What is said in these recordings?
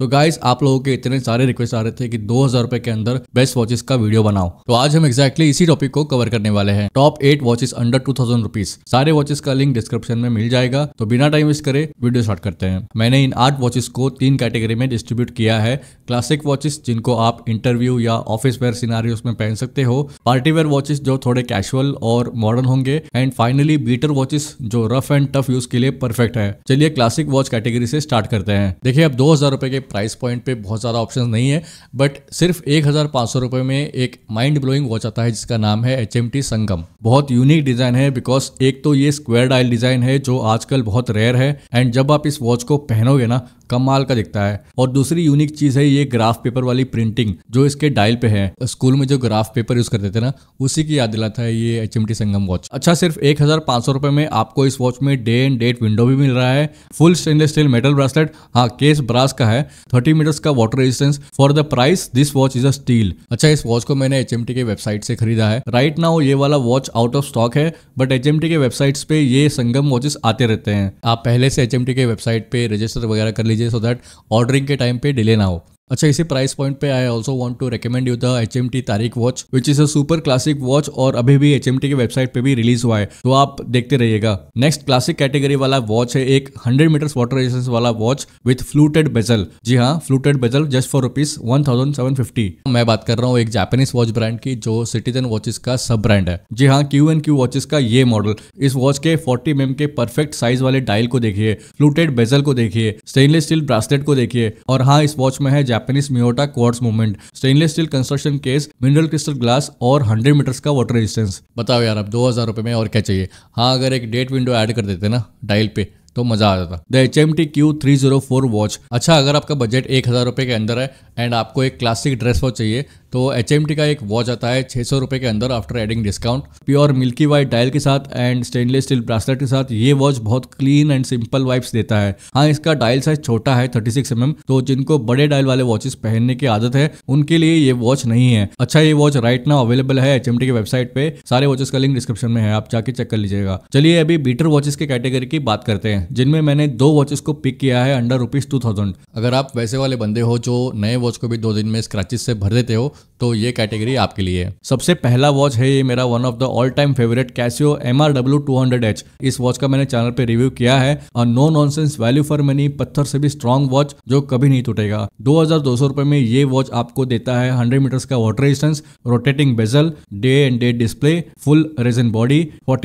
तो गाइस आप लोगों के इतने सारे रिक्वेस्ट आ रहे थे कि दो हजार रुपए के अंदर बेस्ट वॉचेस का वीडियो बनाओ तो आज हम एक्जैक्टली इसी टॉपिक को कवर करने वाले हैं top eight watches under two thousand rupees सारे वॉचेस का लिंक डिस्क्रिप्शन में मिल जाएगा तो बिना टाइम वेस्ट करे वीडियो स्टार्ट करते हैं मैंने इन आठ वॉचेस को तीन कैटेगरी में डिस्ट्रीब्यूट किया है क्लासिक वॉचेस जिनको आप इंटरव्यू या ऑफिस वेयर सिनारी में पहन सकते हो पार्टी वेयर वॉचेस जो थोड़े कैशुअल और मॉडर्न होंगे एंड फाइनली बीटर वॉचेस जो रफ एंड टफ यूज के लिए परफेक्ट है चलिए क्लासिक वॉच कैटेगरी से स्टार्ट करते हैं देखिए अब दो हजार रुपए के प्राइस पॉइंट पे बहुत ज़्यादा ऑप्शन नहीं है बट सिर्फ एक हज़ार पाँच सौ रुपये में एक माइंड ब्लोइंग वॉच आता है जिसका नाम है एच एम टी संगम बहुत यूनिक डिज़ाइन है बिकॉज एक तो ये स्क्वायर डायल डिज़ाइन है जो आजकल बहुत रेयर है एंड जब आप इस वॉच को पहनोगे ना कमाल का दिखता है और दूसरी यूनिक चीज है ये ग्राफ पेपर वाली प्रिंटिंग जो इसके डायल पे है स्कूल में जो ग्राफ पेपर यूज करते थे ना उसी की याद दिलाता है ये एच संगम वॉच अच्छा सिर्फ एक हजार में आपको इस वॉच में डे एंड डेट विंडो भी मिल रहा है full stainless steel metal bracelet हाँ केस ब्रास का है थर्टी मीटर्स का water resistance for the price this watch is a steal अच्छा इस वॉच को मैंने एच के वेबसाइट से खरीदा है राइट नाउ ये वाला वॉच आउट ऑफ स्टॉक है बट एच के वेबसाइट पे ये संगम वॉचेस आते रहते हैं आप पहले से एच के वेबसाइट पे रजिस्टर वगैरह कर लीजिए लीजिए सो दैट ऑर्डरिंग के टाइम पे डिले ना हो अच्छा इसी प्राइस पॉइंट पे I also want to recommend you the H M T तारीख watch which is a super classic watch और अभी भी एच एम टी की वेबसाइट पे भी रिलीज हुआ है तो आप देखते रहिएगा नेक्स्ट क्लासिक कैटेगरी वाला वॉच है एक हंड्रेड मीटर्स वाटर रेजिस्टेंस वाला वॉच विथ फ्लूटेड बेजल जी हाँ fluted bezel just for rupees one thousand seven fifty मैं बात कर रहा हूँ एक जापानीज वॉच ब्रांड की जो सिटीजन वॉचेस का सब ब्रांड है जी हाँ क्यू एंड क्यू वॉचेस का ये मॉडल इस वॉच के फोर्टी एम mm के परफेक्ट साइज वाले डायल को देखिए फ्लूटेड बेजल को देखिए स्टेनलेस स्टील ब्रासलेट को देखिए और हाँ इस वॉच में है Japanese Miyota quartz movement stainless steel construction case mineral crystal glass और हंड्रेड मीटर्स का वाटर रेजिस्टेंस बताओ यार अब दो हजार रुपए में और क्या चाहिए हाँ अगर एक डेट विंडो ऐड कर देते ना डायल पे तो मजा आ जाता the H M T Q three zero four watch अच्छा अगर आपका बजट एक हज़ार रुपए के अंदर है एंड आपको एक क्लासिक ड्रेस वॉच चाहिए तो एच एम टी का एक वॉच आता है छह सौ रुपए के अंदर after adding discount pure milky white dial के साथ एंड स्टेनलेस स्टील ब्रासलेट के साथ ये वॉच बहुत क्लीन एंड सिंपल वाइप्स देता है हाँ इसका डायल साइज छोटा है थर्टी सिक्स एम एम तो जिनको बड़े डायल वाले वॉचेस पहनने की आदत है उनके लिए ये वॉच नहीं है अच्छा ये वॉच राइट ना अवेलेबल है एच एम टी की वेबसाइट पे सारे वॉचेस का लिंक डिस्क्रिप्शन में है आप जाके चेक कर लीजिएगा चलिए अभी बीटर वॉचेस के कैटेगरी की बात करते हैं हैं जिनमें मैंने दो वॉचेस को पिक किया है अंडर रुपीज़ टू थाउजेंड अगर आप वैसे वाले बंदे हो जो नए वॉच को भी दो दिन में स्क्रैचेस से भर देते हो तो ये कैटेगरी आपके लिए है सबसे पहला वॉच है ये मेरा one of the all time favourite Casio M R W two hundred H इस वॉच का मैंने चैनल पर रिव्यू किया है और no nonsense value for money पत्थर से भी स्ट्रॉन्ग वॉच जो कभी नहीं टूटेगा दो हजार दो सौ रुपए में ये वॉच आपको देता है हंड्रेड मीटर्स का water resistance rotating bezel day and day display full resin body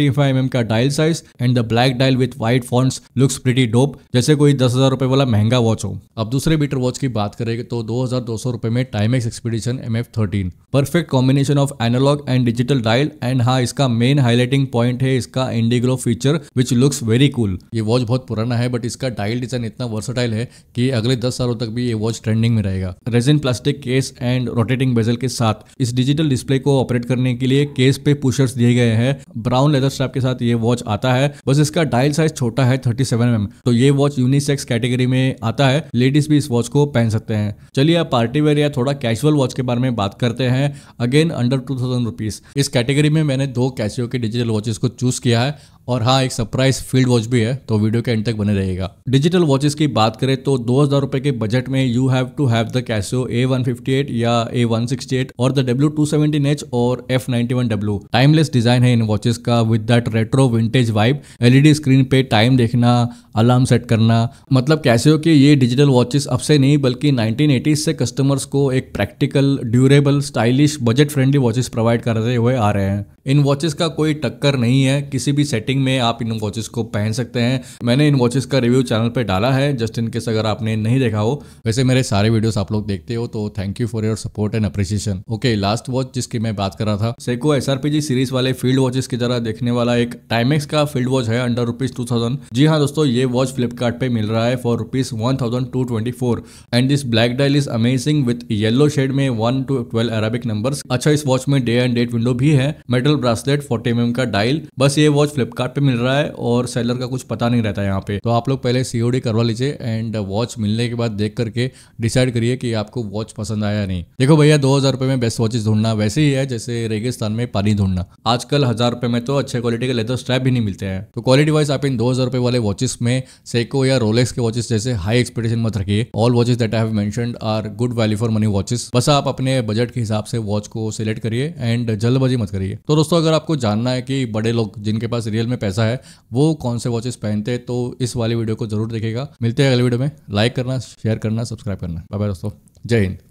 M M का dial size and the black dial with white fonts looks pretty dope जैसे कोई दस हजार रुपए वाला महंगा वॉच हो अब दूसरे बीटर वॉच की बात करें तो दो हजार दो सौ रुपए में X Expedition M F thirteen perfect combination of analog and digital dial and हाँ इसका मेन हाईलाइटिंग पॉइंट है इसका Indiglo feature which looks very cool ये वॉच बहुत पुराना है बट इसका डायल डिजाइन इतना वर्सटाइल है कि अगले दस सालों तक भी ये वॉच ट्रेंडिंग में रहेगा resin plastic case and rotating bezel के साथ इस डिजिटल डिस्प्ले को ऑपरेट करने के लिए केस पे पुशर्स दिए गए हैं ब्राउन लेदर स्ट्रैप के साथ ये वॉच आता है बस इसका डायल साइज छोटा है थर्टी सेवन एम तो ये वॉच यूनिसेक्स कैटेगरी में आता है लेडीज भी इस वॉच को पहन सकते हैं चलिए आप पार्टी वेयर या थोड़ा कैजुअल वॉच के बारे में बात करते हैं again under two thousand rupees इस कैटेगरी में मैंने दो कैसियो के डिजिटल वॉचेस को चूज किया है और हाँ एक सरप्राइज फील्ड वॉच भी है तो वीडियो के एंड तक बने रहेगा डिजिटल वॉचेस की बात करें तो दो हजार रुपए के बजट में you have to have the Casio A one fifty eight या ए वन सिक्सटी एट और the W two seventeen H और F ninety one W timeless design है इन वॉचेस का with that retro vintage vibe LED screen पे time देखना alarm set करना मतलब कैसे कि ये डिजिटल वॉचेस अब से नहीं बल्कि 1980s से कस्टमर्स को एक practical durable stylish budget friendly watches provide करते हुए आ रहे हैं इन वॉचेस का कोई टक्कर नहीं है किसी भी सेटिंग रेटिंग में आप इन वॉचेस को पहन सकते हैं मैंने इन वॉचेस का रिव्यू चैनल पर डाला है जस्ट इन केस अगर आपने नहीं देखा हो वैसे मेरे सारे वीडियोस आप लोग देखते हो तो thank you for your support and appreciation okay last watch जिसकी मैं बात कर रहा था सेको एस सीरीज वाले फील्ड वॉचेस की तरह देखने वाला एक टाइमेक्स का फील्ड वॉच है अंडर रुपीज टू जी हाँ दोस्तों ये वॉच फ्लिपकार्ट पे मिल रहा है for rupees one thousand two twenty four and this black dial is amazing with yellow shade में one two twelve Arabic number अच्छा इस वॉच में डे एंड डेट विंडो भी है मेटल ब्रासलेट फोर्टी एम का डायल बस ये watch Flipkart Flipkart मिल रहा है और सेलर का कुछ पता नहीं रहता है यहाँ पे तो आप लोग पहले सीओडी करवा लीजिए एंड वॉच मिलने के बाद देख करके डिसाइड करिए कि आपको वॉच पसंद आया नहीं देखो भैया दो हजार रुपए में बेस्ट वॉचेस ढूंढना वैसे ही है जैसे रेगिस्तान में पानी ढूंढना आजकल हजार रुपए में तो अच्छे क्वालिटी के लेदर स्ट्रैप भी नहीं मिलते हैं तो क्वालिटी वाइज आप इन दो हजार रुपए वाले वॉचेस में सेको या रोलेक्स के वॉचेस जैसे हाई एक्सपेक्टेशन मत रखिए all watches that I have are good value for money watches बस आप अपने बजट के हिसाब से वॉच को सिलेक्ट करिए एंड जल्दबाजी मत करिए तो दोस्तों अगर आपको जानना है कि बड़े लोग जिनके पास रियल में में पैसा है वो कौन से वॉचेस पहनते हैं तो इस वाली वीडियो को जरूर देखेगा मिलते हैं अगले वीडियो में लाइक करना शेयर करना सब्सक्राइब करना बाय बाय दोस्तों जय हिंद